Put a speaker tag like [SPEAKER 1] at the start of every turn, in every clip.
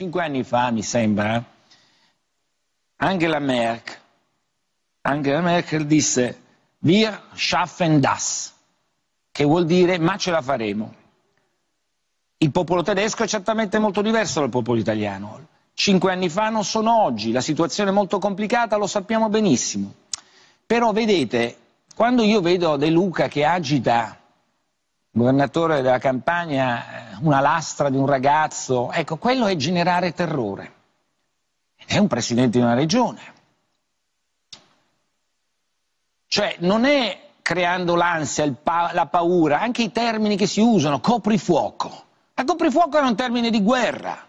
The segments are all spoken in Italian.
[SPEAKER 1] cinque anni fa, mi sembra, Angela Merkel, Angela Merkel disse Wir schaffen das, che vuol dire ma ce la faremo. Il popolo tedesco è certamente molto diverso dal popolo italiano. Cinque anni fa non sono oggi, la situazione è molto complicata, lo sappiamo benissimo. Però vedete, quando io vedo De Luca che agita governatore della campagna, eh, una lastra di un ragazzo, ecco, quello è generare terrore. È un presidente di una regione. Cioè, non è creando l'ansia, pa- la paura, anche i termini che si usano, coprifuoco. La coprifuoco era un termine di guerra.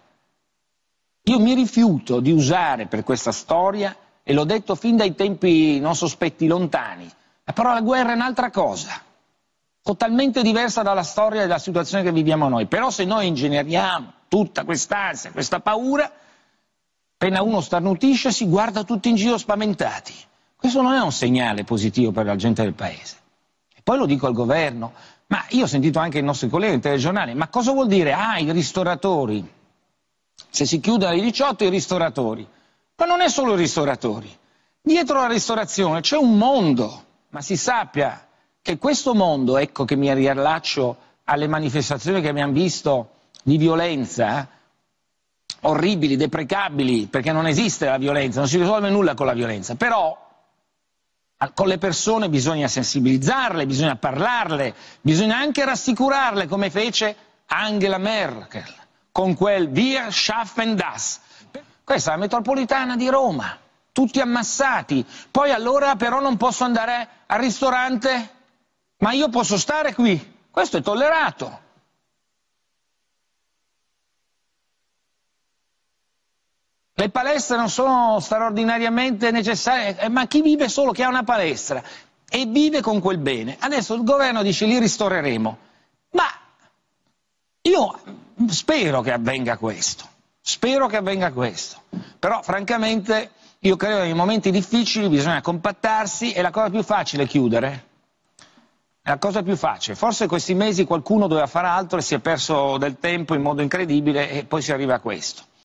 [SPEAKER 1] Io mi rifiuto di usare per questa storia, e l'ho detto fin dai tempi non sospetti lontani, la parola guerra è un'altra cosa totalmente diversa dalla storia e dalla situazione che viviamo noi. Però se noi ingeneriamo tutta quest'ansia, questa paura, appena uno starnutisce si guarda tutti in giro spaventati. Questo non è un segnale positivo per la gente del Paese. E poi lo dico al governo, ma io ho sentito anche i nostri colleghi in telegiornale, ma cosa vuol dire? Ah, i ristoratori. Se si chiude alle 18 i ristoratori. Ma non è solo i ristoratori. Dietro la ristorazione c'è un mondo, ma si sappia che questo mondo, ecco che mi riallaccio alle manifestazioni che abbiamo visto di violenza, orribili, deprecabili, perché non esiste la violenza, non si risolve nulla con la violenza, però con le persone bisogna sensibilizzarle, bisogna parlarle, bisogna anche rassicurarle come fece Angela Merkel con quel Wir schaffen das. Questa è la metropolitana di Roma, tutti ammassati, poi allora però non posso andare al ristorante ma io posso stare qui, questo è tollerato. Le palestre non sono straordinariamente necessarie, eh, ma chi vive solo chi ha una palestra e vive con quel bene. Adesso il governo dice li ristoreremo, ma io spero che avvenga questo, spero che avvenga questo, però francamente io credo che nei momenti difficili bisogna compattarsi e la cosa più facile è chiudere la cosa più facile. Forse questi mesi qualcuno doveva fare altro e si è perso del tempo in modo incredibile e poi si arriva a questo.